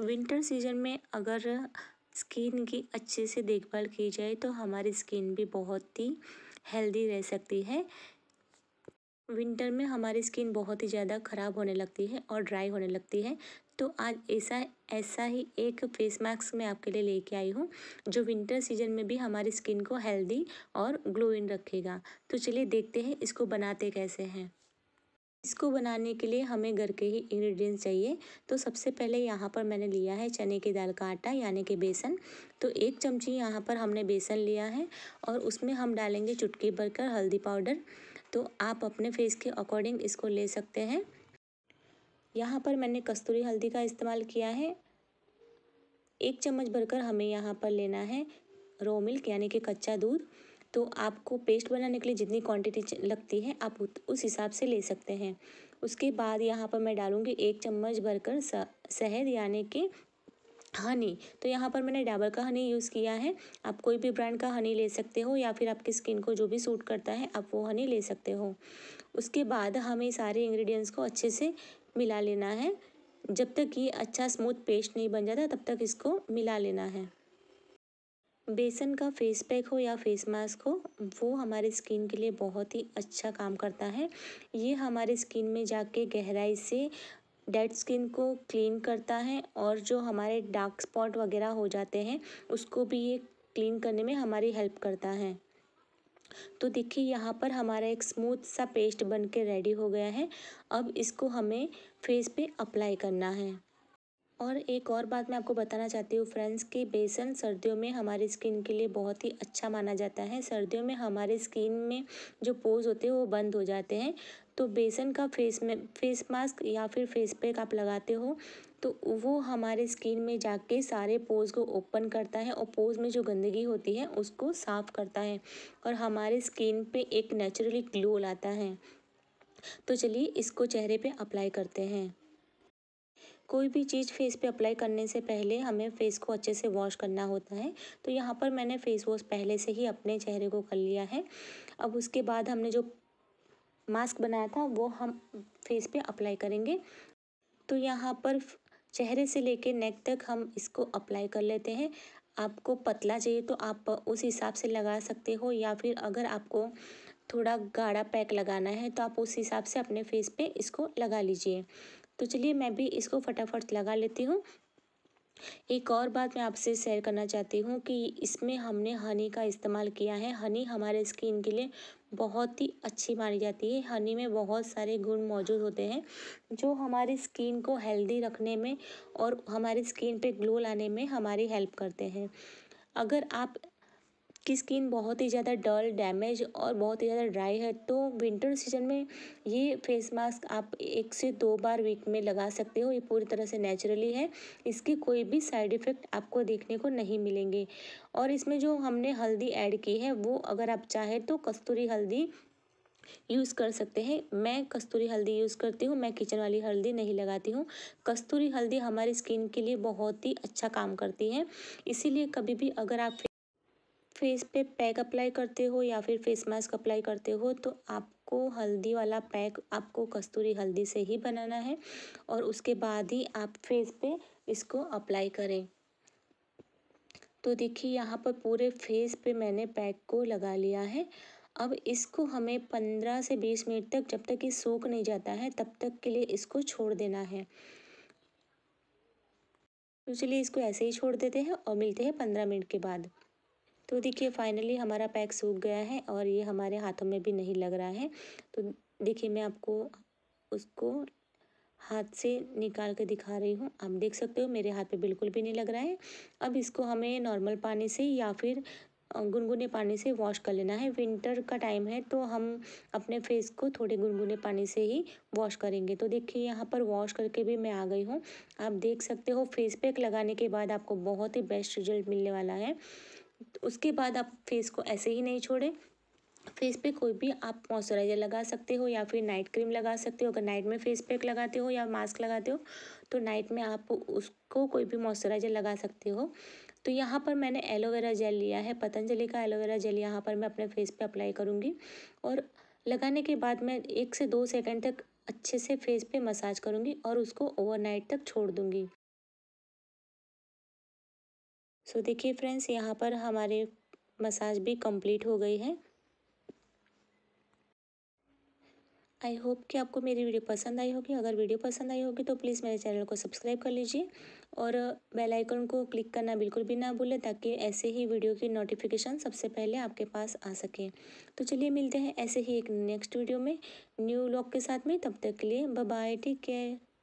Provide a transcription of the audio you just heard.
winter season में अगर skin की अच्छे से देखभाल की जाए तो हमारी स्किन भी बहुत ही हेल्दी रह सकती है विंटर में हमारी स्किन बहुत ही ज़्यादा ख़राब होने लगती है और ड्राई होने लगती है तो आज ऐसा ऐसा ही एक फेस मास्क मैं आपके लिए लेके आई हूँ जो विंटर सीजन में भी हमारी स्किन को हेल्दी और ग्लोइंग रखेगा तो चलिए देखते हैं इसको बनाते कैसे हैं इसको बनाने के लिए हमें घर के ही इंग्रेडिएंट्स चाहिए तो सबसे पहले यहाँ पर मैंने लिया है चने की दाल का आटा यानी कि बेसन तो एक चमची यहाँ पर हमने बेसन लिया है और उसमें हम डालेंगे चुटकी भरकर हल्दी पाउडर तो आप अपने फेस के अकॉर्डिंग इसको ले सकते हैं यहाँ पर मैंने कस्तूरी हल्दी का इस्तेमाल किया है एक चम्मच भरकर हमें यहाँ पर लेना है रो मिल्क यानी कि कच्चा दूध तो आपको पेस्ट बनाने के लिए जितनी क्वांटिटी लगती है आप उस हिसाब से ले सकते हैं उसके बाद यहाँ पर मैं डालूँगी एक चम्मच भरकर शहद यानी कि हनी तो यहाँ पर मैंने डाबर का हनी यूज़ किया है आप कोई भी ब्रांड का हनी ले सकते हो या फिर आपकी स्किन को जो भी सूट करता है आप वो हनी ले सकते हो उसके बाद हमें सारे इंग्रेडिएंट्स को अच्छे से मिला लेना है जब तक ये अच्छा स्मूथ पेस्ट नहीं बन जाता तब तक इसको मिला लेना है बेसन का फेस पैक हो या फेस मास्क हो वो हमारे स्किन के लिए बहुत ही अच्छा काम करता है ये हमारे स्किन में जाके गहराई से डेड स्किन को क्लीन करता है और जो हमारे डार्क स्पॉट वगैरह हो जाते हैं उसको भी ये क्लीन करने में हमारी हेल्प करता है तो देखिए यहाँ पर हमारा एक स्मूथ सा पेस्ट बनके रेडी हो गया है अब इसको हमें फेस पे अप्लाई करना है और एक और बात मैं आपको बताना चाहती हूँ फ्रेंड्स कि बेसन सर्दियों में हमारी स्किन के लिए बहुत ही अच्छा माना जाता है सर्दियों में हमारे स्किन में जो पोज होते हैं वो बंद हो जाते हैं तो बेसन का फेस में फेस मास्क या फिर फेस पैक आप लगाते हो तो वो हमारे स्किन में जाके सारे पोज को ओपन करता है और पोज में जो गंदगी होती है उसको साफ़ करता है और हमारे स्किन पर एक नेचुरली ग्लो लाता है तो चलिए इसको चेहरे पर अप्लाई करते हैं कोई भी चीज़ फेस पे अप्लाई करने से पहले हमें फेस को अच्छे से वॉश करना होता है तो यहाँ पर मैंने फेस वॉश पहले से ही अपने चेहरे को कर लिया है अब उसके बाद हमने जो मास्क बनाया था वो हम फेस पे अप्लाई करेंगे तो यहाँ पर चेहरे से लेके नेक तक हम इसको अप्लाई कर लेते हैं आपको पतला चाहिए तो आप उस हिसाब से लगा सकते हो या फिर अगर आपको थोड़ा गाढ़ा पैक लगाना है तो आप उस हिसाब से अपने फेस पे इसको लगा लीजिए तो चलिए मैं भी इसको फटाफट लगा लेती हूँ एक और बात मैं आपसे शेयर करना चाहती हूँ कि इसमें हमने हनी का इस्तेमाल किया है हनी हमारे स्किन के लिए बहुत ही अच्छी मानी जाती है हनी में बहुत सारे गुण मौजूद होते हैं जो हमारी स्किन को हेल्दी रखने में और हमारी स्किन पे ग्लो लाने में हमारी हेल्प करते हैं अगर आप की स्किन बहुत ही ज़्यादा डल डैमेज और बहुत ही ज़्यादा ड्राई है तो विंटर सीजन में ये फेस मास्क आप एक से दो बार वीक में लगा सकते हो ये पूरी तरह से नेचुरली है इसके कोई भी साइड इफ़ेक्ट आपको देखने को नहीं मिलेंगे और इसमें जो हमने हल्दी ऐड की है वो अगर आप चाहें तो कस्तूरी हल्दी यूज़ कर सकते हैं मैं कस्तूरी हल्दी यूज़ करती हूँ मैं किचन वाली हल्दी नहीं लगाती हूँ कस्तूरी हल्दी हमारी स्किन के लिए बहुत ही अच्छा काम करती है इसीलिए कभी भी अगर आप फेस पे पैक अप्लाई करते हो या फिर फेस मास्क अप्लाई करते हो तो आपको हल्दी वाला पैक आपको कस्तूरी हल्दी से ही बनाना है और उसके बाद ही आप फेस पे इसको अप्लाई करें तो देखिए यहाँ पर पूरे फेस पे मैंने पैक को लगा लिया है अब इसको हमें पंद्रह से बीस मिनट तक जब तक ये सूख नहीं जाता है तब तक के लिए इसको छोड़ देना है तो चलिए इसको ऐसे ही छोड़ देते हैं और मिलते हैं पंद्रह मिनट के बाद तो देखिए फाइनली हमारा पैक सूख गया है और ये हमारे हाथों में भी नहीं लग रहा है तो देखिए मैं आपको उसको हाथ से निकाल के दिखा रही हूँ आप देख सकते हो मेरे हाथ पे बिल्कुल भी नहीं लग रहा है अब इसको हमें नॉर्मल पानी से या फिर गुनगुने पानी से वॉश कर लेना है विंटर का टाइम है तो हम अपने फेस को थोड़े गुनगुने पानी से ही वॉश करेंगे तो देखिए यहाँ पर वॉश करके भी मैं आ गई हूँ आप देख सकते हो फेस पैक लगाने के बाद आपको बहुत ही बेस्ट रिजल्ट मिलने वाला है तो उसके बाद आप फेस को ऐसे ही नहीं छोड़ें फेस पे कोई भी आप मॉइस्चराइज़र लगा सकते हो या फिर नाइट क्रीम लगा सकते हो अगर नाइट में फेस पैक लगाते हो या मास्क लगाते हो तो नाइट में आप उसको कोई भी मॉइस्चराइज़र लगा सकते हो तो यहाँ पर मैंने एलोवेरा जेल लिया है पतंजलि का एलोवेरा जेल यहाँ पर मैं अपने फेस पे अप्लाई करूँगी और लगाने के बाद मैं एक से दो सेकेंड तक अच्छे से फेस पर मसाज करूँगी और उसको ओवर तक छोड़ दूँगी सो देखिए फ्रेंड्स यहाँ पर हमारे मसाज भी कंप्लीट हो गई है आई होप कि आपको मेरी वीडियो पसंद आई होगी अगर वीडियो पसंद आई होगी तो प्लीज़ मेरे चैनल को सब्सक्राइब कर लीजिए और बेल आइकन को क्लिक करना बिल्कुल भी ना भूलें ताकि ऐसे ही वीडियो की नोटिफिकेशन सबसे पहले आपके पास आ सके तो चलिए मिलते हैं ऐसे ही एक नेक्स्ट वीडियो में न्यू लॉक के साथ में तब तक के लिए बाय टेक केयर